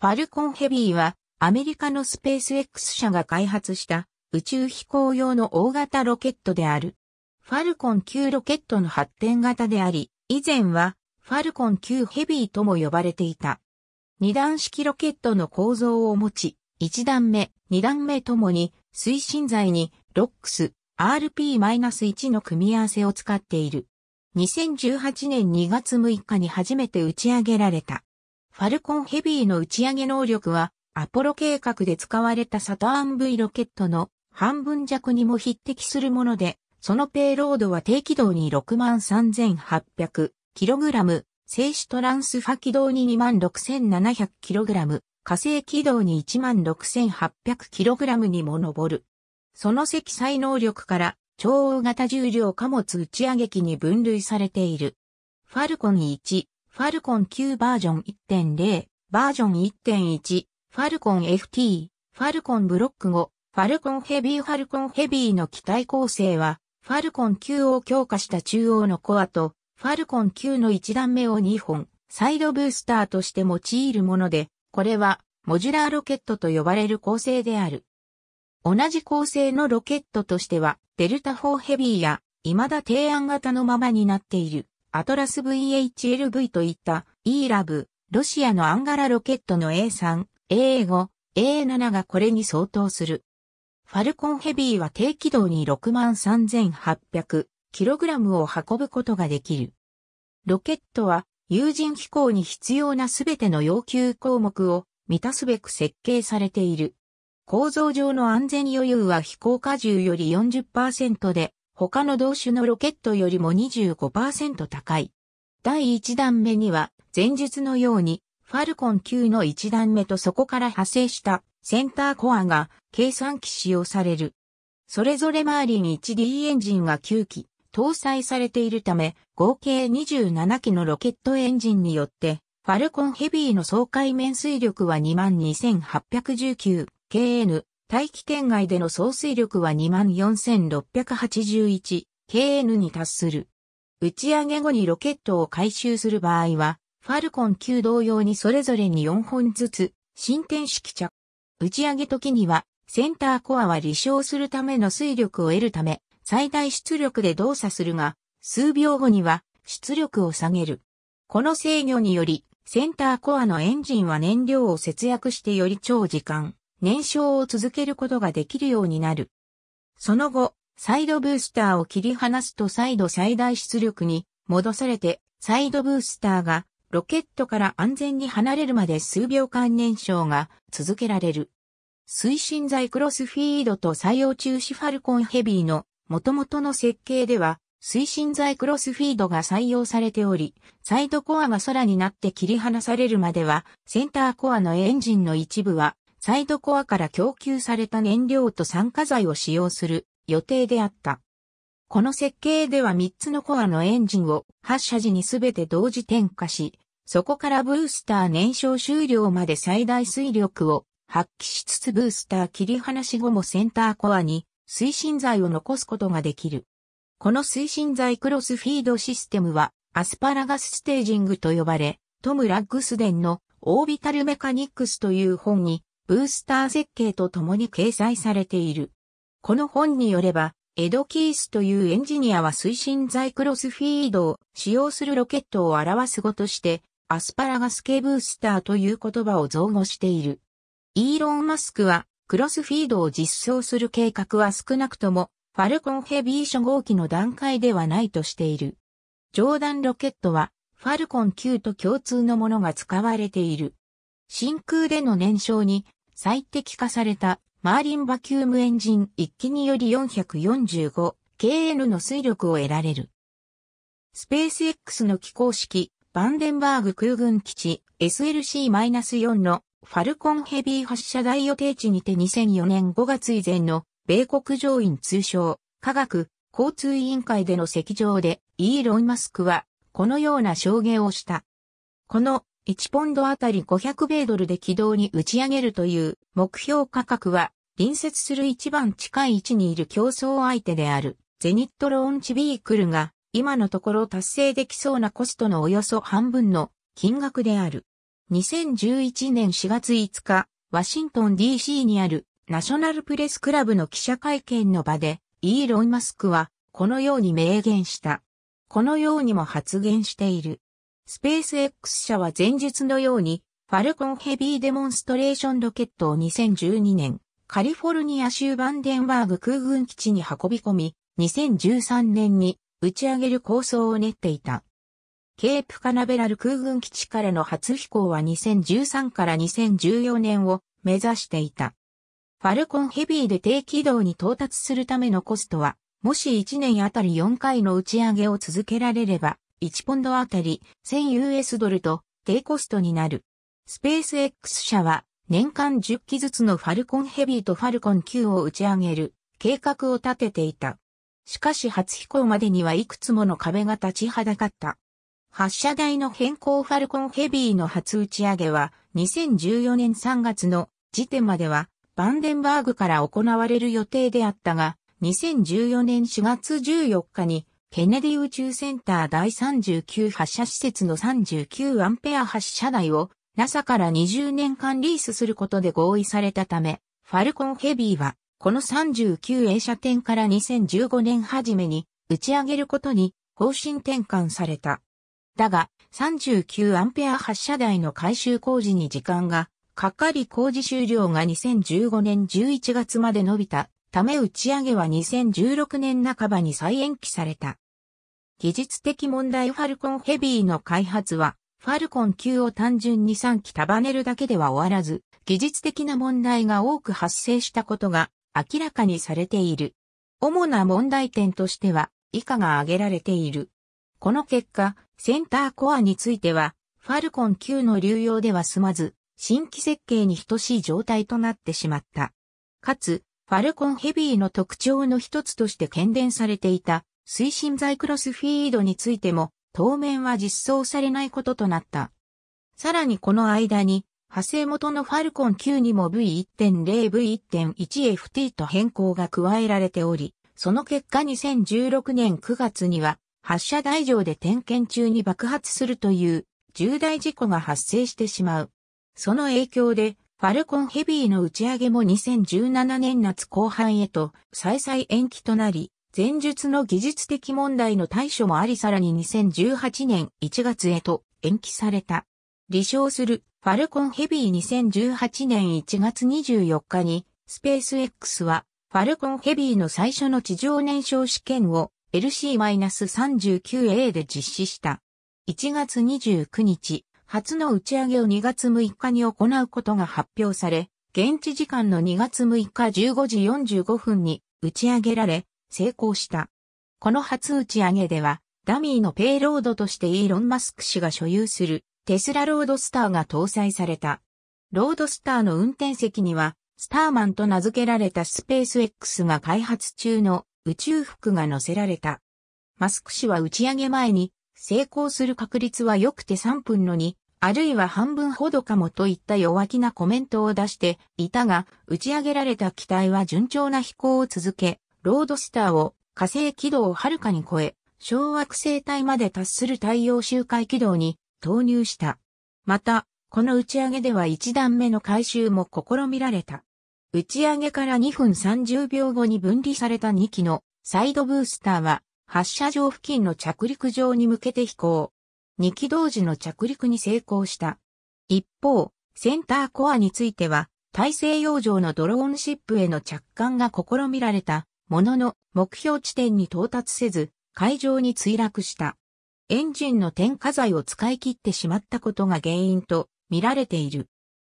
ファルコンヘビーはアメリカのスペース X 社が開発した宇宙飛行用の大型ロケットである。ファルコン9ロケットの発展型であり、以前はファルコン9ヘビーとも呼ばれていた。二段式ロケットの構造を持ち、一段目、二段目ともに推進剤にロックス RP-1 の組み合わせを使っている。2018年2月6日に初めて打ち上げられた。ファルコンヘビーの打ち上げ能力は、アポロ計画で使われたサターン V ロケットの半分弱にも匹敵するもので、そのペイロードは低軌道に 63,800kg、静止トランスファ軌道に 26,700kg、火星軌道に 16,800kg にも上る。その積載能力から超大型重量貨物打ち上げ機に分類されている。ファルコン1、ファルコン Q バージョン1.0、バージョン1.1、ファルコン FT、ファルコンブロック5、ファルコンヘビーファルコンヘビーの機体構成は、ファルコン Q を強化した中央のコアと、ファルコン Q の1段目を2本、サイドブースターとして用いるもので、これは、モジュラーロケットと呼ばれる構成である。同じ構成のロケットとしては、デルタ4ヘビーや、未だ提案型のままになっている。アトラス VHLV といった E ラブ、ロシアのアンガラロケットの A3、A5、A7 がこれに相当する。ファルコンヘビーは低軌道に 63,800kg を運ぶことができる。ロケットは有人飛行に必要なすべての要求項目を満たすべく設計されている。構造上の安全余裕は飛行荷重より40%で他の同種のロケットよりも25%高い。第1段目には、前述のように、ファルコン9の1段目とそこから派生したセンターコアが計算機使用される。それぞれ周りに 1D エンジンが9機搭載されているため、合計27機のロケットエンジンによって、ファルコンヘビーの総海面水力は22,819 kN 大気圏外での総水力は 24,681kN に達する。打ち上げ後にロケットを回収する場合は、ファルコン9同様にそれぞれに4本ずつ、進展式着。打ち上げ時には、センターコアは離床するための水力を得るため、最大出力で動作するが、数秒後には出力を下げる。この制御により、センターコアのエンジンは燃料を節約してより長時間、燃焼を続けることができるようになる。その後、サイドブースターを切り離すと再度最大出力に戻されて、サイドブースターがロケットから安全に離れるまで数秒間燃焼が続けられる。推進剤クロスフィードと採用中止ファルコンヘビーの元々の設計では推進剤クロスフィードが採用されており、サイドコアが空になって切り離されるまではセンターコアのエンジンの一部はサイドコアから供給された燃料と酸化剤を使用する予定であった。この設計では3つのコアのエンジンを発射時に全て同時点火し、そこからブースター燃焼終了まで最大水力を発揮しつつブースター切り離し後もセンターコアに推進剤を残すことができる。この推進剤クロスフィードシステムはアスパラガスステージングと呼ばれ、トム・ラッグスデンのオービタルメカニックスという本にブースター設計と共に掲載されている。この本によれば、エド・キースというエンジニアは推進剤クロスフィードを使用するロケットを表す語として、アスパラガス系ブースターという言葉を造語している。イーロン・マスクは、クロスフィードを実装する計画は少なくとも、ファルコンヘビー初号機の段階ではないとしている。上段ロケットは、ファルコン9と共通のものが使われている。真空での燃焼に最適化されたマーリンバキュームエンジン1機により 445kN の水力を得られる。スペース X の機構式、バンデンバーグ空軍基地 SLC-4 のファルコンヘビー発射台予定地にて2004年5月以前の米国上院通称科学交通委員会での席上でイーロン・マスクはこのような証言をした。この1ポンドあたり500米ドルで軌道に打ち上げるという目標価格は、隣接する一番近い位置にいる競争相手である、ゼニットローンチビークルが、今のところ達成できそうなコストのおよそ半分の金額である。2011年4月5日、ワシントン DC にあるナショナルプレスクラブの記者会見の場で、イーロン・マスクはこのように明言した。このようにも発言している。スペース X 社は前述のように、ファルコンヘビーデモンストレーションロケットを2012年、カリフォルニア州バンデンバーグ空軍基地に運び込み、2013年に打ち上げる構想を練っていた。ケープカナベラル空軍基地からの初飛行は2013から2014年を目指していた。ファルコンヘビーで低軌道に到達するためのコストは、もし1年あたり4回の打ち上げを続けられれば、1ポンドあたり 1000US ドルと低コストになる。スペース X 社は年間10機ずつのファルコンヘビーとファルコン9を打ち上げる計画を立てていた。しかし初飛行までにはいくつもの壁が立ちはだかった。発射台の変更ファルコンヘビーの初打ち上げは2014年3月の時点まではバンデンバーグから行われる予定であったが2014年4月14日にケネディ宇宙センター第39発射施設の39アンペア発射台を NASA から20年間リースすることで合意されたため、ファルコンヘビーはこの39 a 射点から2015年初めに打ち上げることに方針転換された。だが、39アンペア発射台の改修工事に時間がかかり工事終了が2015年11月まで伸びたため打ち上げは2016年半ばに再延期された。技術的問題ファルコンヘビーの開発は、ファルコン級を単純に3機束ねるだけでは終わらず、技術的な問題が多く発生したことが明らかにされている。主な問題点としては、以下が挙げられている。この結果、センターコアについては、ファルコン9の流用では済まず、新規設計に等しい状態となってしまった。かつ、ファルコンヘビーの特徴の一つとして懸念されていた推進剤クロスフィードについても当面は実装されないこととなった。さらにこの間に派生元のファルコン9にも V1.0、V1.1FT と変更が加えられており、その結果2016年9月には発射台上で点検中に爆発するという重大事故が発生してしまう。その影響でファルコンヘビーの打ち上げも2017年夏後半へと再々延期となり、前述の技術的問題の対処もありさらに2018年1月へと延期された。離床するファルコンヘビー2018年1月24日にスペース X はファルコンヘビーの最初の地上燃焼試験を LC-39A で実施した。1月29日、初の打ち上げを2月6日に行うことが発表され、現地時間の2月6日15時45分に打ち上げられ、成功した。この初打ち上げでは、ダミーのペイロードとしてイーロン・マスク氏が所有するテスラロードスターが搭載された。ロードスターの運転席には、スターマンと名付けられたスペース X が開発中の宇宙服が載せられた。マスク氏は打ち上げ前に成功する確率は良くて3分の2、あるいは半分ほどかもといった弱気なコメントを出していたが、打ち上げられた機体は順調な飛行を続け、ロードスターを火星軌道をはるかに超え、小惑星帯まで達する太陽周回軌道に投入した。また、この打ち上げでは1段目の回収も試みられた。打ち上げから2分30秒後に分離された2機のサイドブースターは発射場付近の着陸場に向けて飛行。2機同時の着陸に成功した。一方、センターコアについては、大西洋上のドローンシップへの着艦が試みられたものの目標地点に到達せず、海上に墜落した。エンジンの点火剤を使い切ってしまったことが原因と見られている。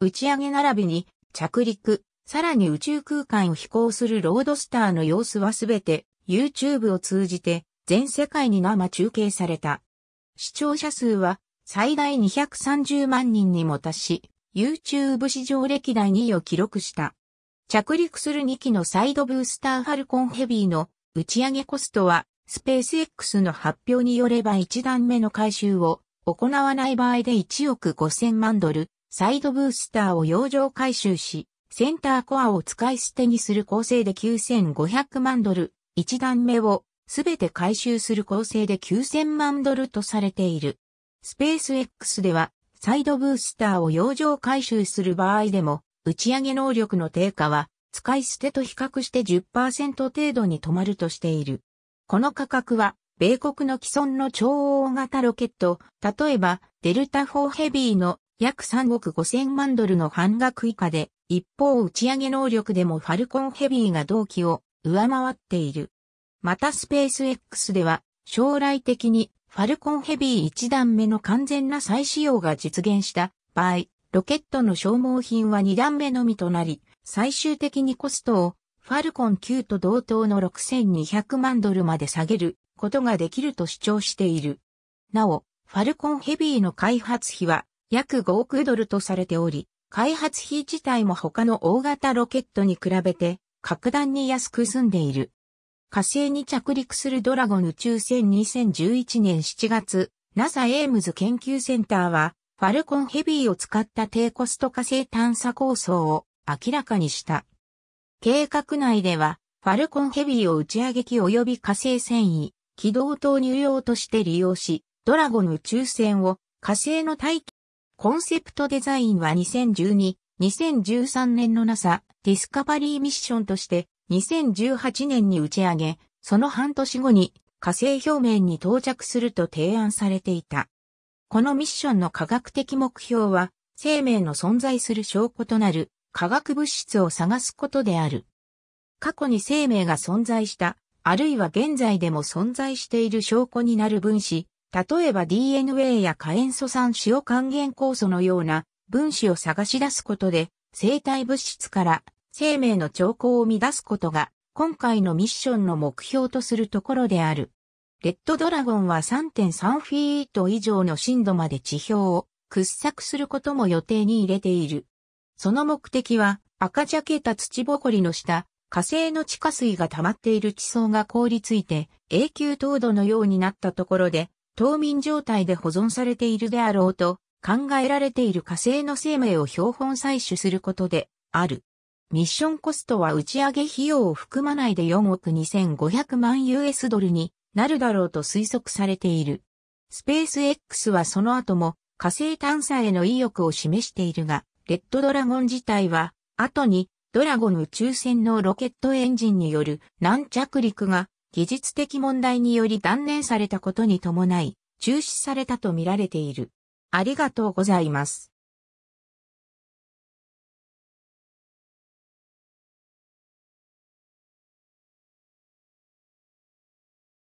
打ち上げ並びに着陸、さらに宇宙空間を飛行するロードスターの様子はすべて YouTube を通じて全世界に生中継された。視聴者数は最大230万人にも達し、YouTube 史上歴代2位を記録した。着陸する2機のサイドブースターファルコンヘビーの打ち上げコストは、スペース X の発表によれば1段目の回収を行わない場合で1億5000万ドル、サイドブースターを洋上回収し、センターコアを使い捨てにする構成で9500万ドル、1段目をすべて回収する構成で9000万ドルとされている。スペース X では、サイドブースターを洋上回収する場合でも、打ち上げ能力の低下は、使い捨てと比較して10%程度に止まるとしている。この価格は、米国の既存の超大型ロケット、例えば、デルタ4ヘビーの約3億5000万ドルの半額以下で、一方打ち上げ能力でもファルコンヘビーが同期を上回っている。またスペース X では将来的にファルコンヘビー1段目の完全な再使用が実現した場合、ロケットの消耗品は2段目のみとなり、最終的にコストをファルコン9と同等の6200万ドルまで下げることができると主張している。なお、ファルコンヘビーの開発費は約5億ドルとされており、開発費自体も他の大型ロケットに比べて格段に安く済んでいる。火星に着陸するドラゴン宇宙船2011年7月、NASA エームズ研究センターは、ファルコンヘビーを使った低コスト火星探査構想を明らかにした。計画内では、ファルコンヘビーを打ち上げ機及び火星繊維、軌道投入用として利用し、ドラゴン宇宙船を火星の大気。コンセプトデザインは2012、2013年の NASA ディスカバリーミッションとして2018年に打ち上げ、その半年後に火星表面に到着すると提案されていた。このミッションの科学的目標は、生命の存在する証拠となる化学物質を探すことである。過去に生命が存在した、あるいは現在でも存在している証拠になる分子、例えば DNA や火塩素酸塩還元酵素のような分子を探し出すことで、生体物質から生命の兆候を乱すことが今回のミッションの目標とするところである。レッドドラゴンは3.3フィート以上の深度まで地表を掘削することも予定に入れている。その目的は赤茶けた土ぼこりの下、火星の地下水が溜まっている地層が凍りついて永久凍土のようになったところで、冬眠状態で保存されているであろうと考えられている火星の生命を標本採取することである。ミッションコストは打ち上げ費用を含まないで4億2500万 US ドルになるだろうと推測されている。スペース X はその後も火星探査への意欲を示しているが、レッドドラゴン自体は後にドラゴン宇宙船のロケットエンジンによる軟着陸が技術的問題により断念されたことに伴い中止されたとみられている。ありがとうございます。